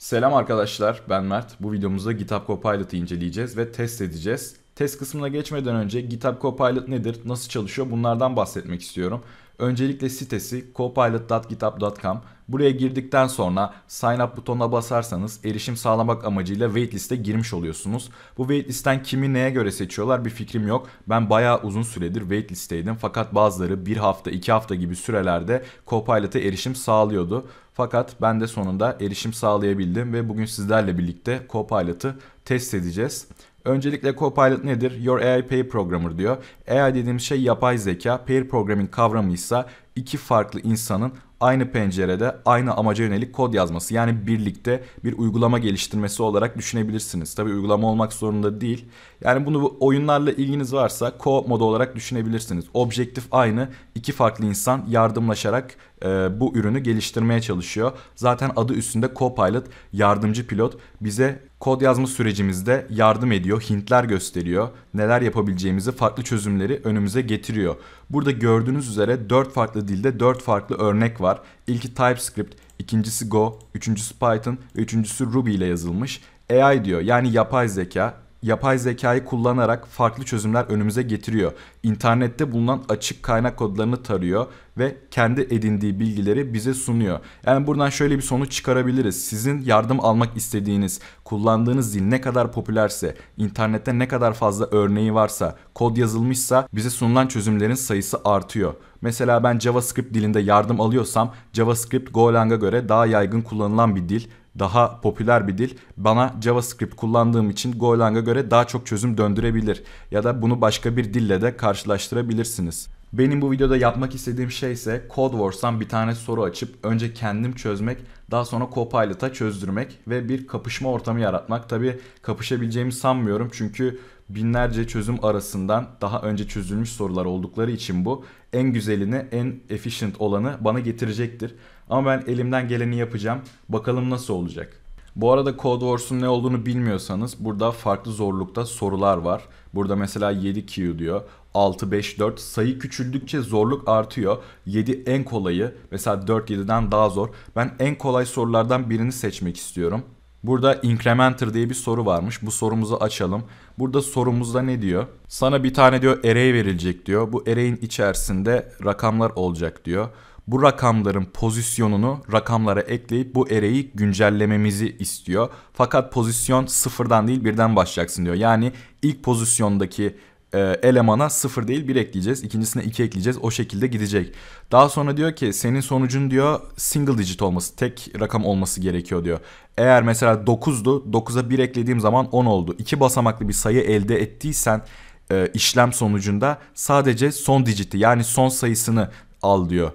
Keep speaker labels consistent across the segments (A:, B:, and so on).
A: Selam arkadaşlar ben Mert. Bu videomuzda GitHub Copilot'ı inceleyeceğiz ve test edeceğiz. Test kısmına geçmeden önce GitHub Copilot nedir, nasıl çalışıyor bunlardan bahsetmek istiyorum. Öncelikle sitesi copilot.github.com. Buraya girdikten sonra sign up butonuna basarsanız erişim sağlamak amacıyla waitlist'e girmiş oluyorsunuz. Bu waitlist'ten kimi neye göre seçiyorlar bir fikrim yok. Ben bayağı uzun süredir waitlist'teydim fakat bazıları bir hafta iki hafta gibi sürelerde Copilot'a erişim sağlıyordu. Fakat ben de sonunda erişim sağlayabildim ve bugün sizlerle birlikte Copilot'ı test edeceğiz. Öncelikle Copilot nedir? Your AI Pair Programmer diyor. AI dediğim şey yapay zeka. Pair Programming kavramı ise iki farklı insanın aynı pencerede aynı amaca yönelik kod yazması. Yani birlikte bir uygulama geliştirmesi olarak düşünebilirsiniz. Tabi uygulama olmak zorunda değil. Yani bunu oyunlarla ilginiz varsa co modu olarak düşünebilirsiniz. Objektif aynı. iki farklı insan yardımlaşarak e, bu ürünü geliştirmeye çalışıyor. Zaten adı üstünde Copilot yardımcı pilot bize kod yazma sürecimizde yardım ediyor, hintler gösteriyor, neler yapabileceğimizi, farklı çözümleri önümüze getiriyor. Burada gördüğünüz üzere 4 farklı dilde 4 farklı örnek var. İlki TypeScript, ikincisi Go, üçüncüsü Python ve üçüncüsü Ruby ile yazılmış. AI diyor yani yapay zeka yapay zekayı kullanarak farklı çözümler önümüze getiriyor. İnternette bulunan açık kaynak kodlarını tarıyor ve kendi edindiği bilgileri bize sunuyor. Yani buradan şöyle bir sonuç çıkarabiliriz. Sizin yardım almak istediğiniz, kullandığınız dil ne kadar popülerse, internette ne kadar fazla örneği varsa, kod yazılmışsa bize sunulan çözümlerin sayısı artıyor. Mesela ben JavaScript dilinde yardım alıyorsam JavaScript Golang'a göre daha yaygın kullanılan bir dil daha popüler bir dil bana JavaScript kullandığım için Golang'a göre daha çok çözüm döndürebilir ya da bunu başka bir dille de karşılaştırabilirsiniz. Benim bu videoda yapmak istediğim şey ise Code Wars'tan bir tane soru açıp önce kendim çözmek, daha sonra Copilot'a çözdürmek ve bir kapışma ortamı yaratmak. Tabi kapışabileceğimi sanmıyorum çünkü binlerce çözüm arasından daha önce çözülmüş sorular oldukları için bu en güzelini, en efficient olanı bana getirecektir. Ama ben elimden geleni yapacağım. Bakalım nasıl olacak. Bu arada Code Wars'un ne olduğunu bilmiyorsanız burada farklı zorlukta sorular var. Burada mesela 7Q diyor. 6, 5, 4 sayı küçüldükçe zorluk artıyor. 7 en kolayı mesela 4, 7'den daha zor. Ben en kolay sorulardan birini seçmek istiyorum. Burada incrementer diye bir soru varmış. Bu sorumuzu açalım. Burada sorumuzda ne diyor? Sana bir tane diyor array verilecek diyor. Bu array'in içerisinde rakamlar olacak diyor bu rakamların pozisyonunu rakamlara ekleyip bu ereği güncellememizi istiyor. Fakat pozisyon sıfırdan değil birden başlayacaksın diyor. Yani ilk pozisyondaki e, elemana sıfır değil bir ekleyeceğiz. İkincisine iki ekleyeceğiz. O şekilde gidecek. Daha sonra diyor ki senin sonucun diyor single digit olması. Tek rakam olması gerekiyor diyor. Eğer mesela 9'du 9'a bir eklediğim zaman 10 oldu. 2 basamaklı bir sayı elde ettiysen e, işlem sonucunda sadece son digiti yani son sayısını al diyor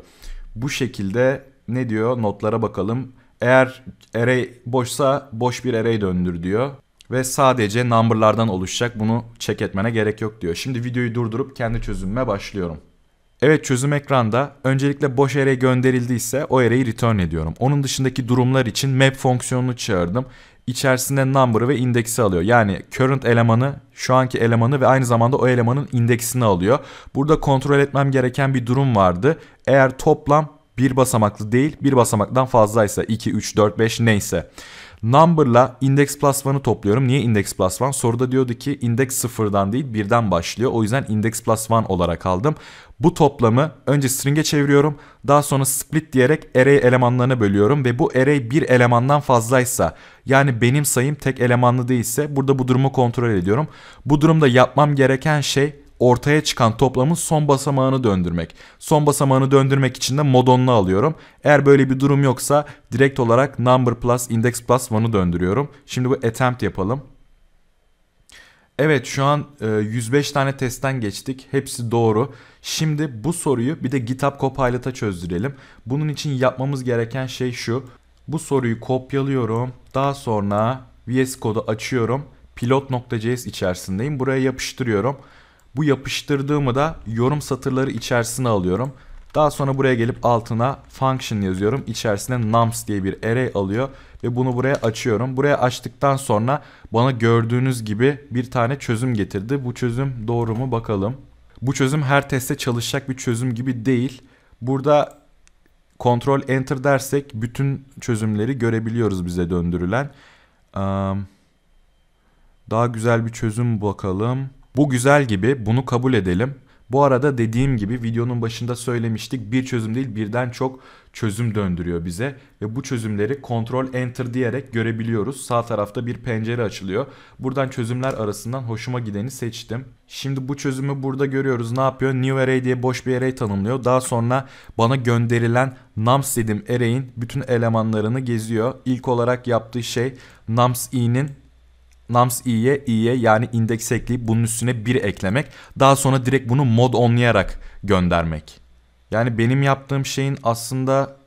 A: bu şekilde ne diyor notlara bakalım. Eğer array boşsa boş bir array döndür diyor. Ve sadece number'lardan oluşacak bunu check etmene gerek yok diyor. Şimdi videoyu durdurup kendi çözümüme başlıyorum. Evet çözüm ekranda öncelikle boş array gönderildiyse o array'i return ediyorum. Onun dışındaki durumlar için map fonksiyonunu çağırdım. İçerisinde number'ı ve indeksi alıyor. Yani current elemanı, şu anki elemanı ve aynı zamanda o elemanın indeksini alıyor. Burada kontrol etmem gereken bir durum vardı. Eğer toplam bir basamaklı değil bir basamaktan fazlaysa 2, 3, 4, 5 neyse. Number'la index plus 1'ı topluyorum. Niye index plus 1? Soruda diyordu ki index sıfırdan değil birden başlıyor. O yüzden index plus 1 olarak aldım. Bu toplamı önce string'e çeviriyorum. Daha sonra split diyerek array elemanlarına bölüyorum. Ve bu array bir elemandan fazlaysa yani benim sayım tek elemanlı değilse burada bu durumu kontrol ediyorum. Bu durumda yapmam gereken şey ortaya çıkan toplamın son basamağını döndürmek. Son basamağını döndürmek için de modonunu alıyorum. Eğer böyle bir durum yoksa direkt olarak number plus index plus one'ı döndürüyorum. Şimdi bu attempt yapalım. Evet şu an 105 e, tane testten geçtik. Hepsi doğru. Şimdi bu soruyu bir de GitHub Copilot'a çözdürelim. Bunun için yapmamız gereken şey şu. Bu soruyu kopyalıyorum. Daha sonra VS Code'u açıyorum. Pilot.js içerisindeyim. Buraya yapıştırıyorum. Bu yapıştırdığımı da yorum satırları içerisine alıyorum. Daha sonra buraya gelip altına function yazıyorum. İçerisine nums diye bir array alıyor ve bunu buraya açıyorum. Buraya açtıktan sonra bana gördüğünüz gibi bir tane çözüm getirdi. Bu çözüm doğru mu bakalım. Bu çözüm her teste çalışacak bir çözüm gibi değil. Burada kontrol enter dersek bütün çözümleri görebiliyoruz bize döndürülen. Daha güzel bir çözüm bakalım. Bu güzel gibi bunu kabul edelim. Bu arada dediğim gibi videonun başında söylemiştik bir çözüm değil birden çok çözüm döndürüyor bize ve bu çözümleri kontrol enter diyerek görebiliyoruz. Sağ tarafta bir pencere açılıyor. Buradan çözümler arasından hoşuma gideni seçtim. Şimdi bu çözümü burada görüyoruz. Ne yapıyor? New array diye boş bir array tanımlıyor. Daha sonra bana gönderilen nums array'in bütün elemanlarını geziyor. İlk olarak yaptığı şey nums nums i'ye i'ye yani indeks ekleyip bunun üstüne 1 eklemek. Daha sonra direkt bunu mod onlayarak göndermek. Yani benim yaptığım şeyin aslında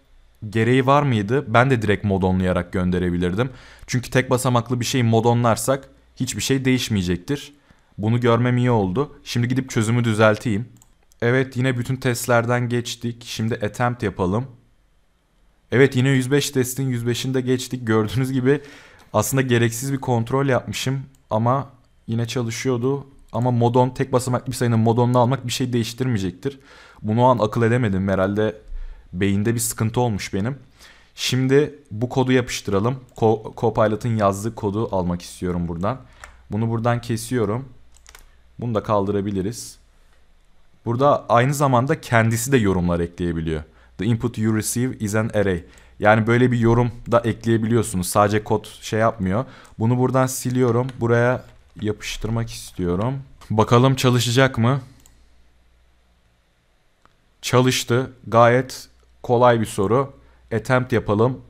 A: gereği var mıydı? Ben de direkt mod onlayarak gönderebilirdim. Çünkü tek basamaklı bir şeyi mod onlarsak hiçbir şey değişmeyecektir. Bunu görmem iyi oldu. Şimdi gidip çözümü düzelteyim. Evet yine bütün testlerden geçtik. Şimdi attempt yapalım. Evet yine 105 testin 105'inde geçtik. Gördüğünüz gibi aslında gereksiz bir kontrol yapmışım ama yine çalışıyordu. Ama modon tek basamaklı bir sayının modonunu almak bir şey değiştirmeyecektir. Bunu o an akıl edemedim. Herhalde beyinde bir sıkıntı olmuş benim. Şimdi bu kodu yapıştıralım. Co Copilot'ın yazdığı kodu almak istiyorum buradan. Bunu buradan kesiyorum. Bunu da kaldırabiliriz. Burada aynı zamanda kendisi de yorumlar ekleyebiliyor. The input you receive is an array. Yani böyle bir yorum da ekleyebiliyorsunuz. Sadece kod şey yapmıyor. Bunu buradan siliyorum. Buraya yapıştırmak istiyorum. Bakalım çalışacak mı? Çalıştı. Gayet kolay bir soru. Attempt yapalım.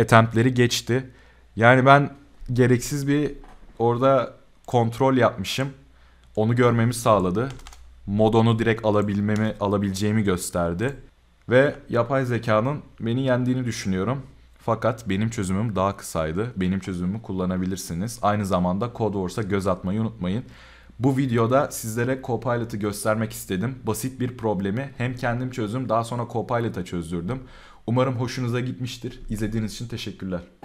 A: Attempt'leri geçti. Yani ben gereksiz bir orada kontrol yapmışım. Onu görmemi sağladı. Modonu direkt alabilmemi, alabileceğimi gösterdi. Ve yapay zekanın beni yendiğini düşünüyorum. Fakat benim çözümüm daha kısaydı. Benim çözümümü kullanabilirsiniz. Aynı zamanda CodeWars'a göz atmayı unutmayın. Bu videoda sizlere Copilot'ı göstermek istedim. Basit bir problemi hem kendim çözdüm daha sonra Copilot'a çözdürdüm. Umarım hoşunuza gitmiştir. İzlediğiniz için teşekkürler.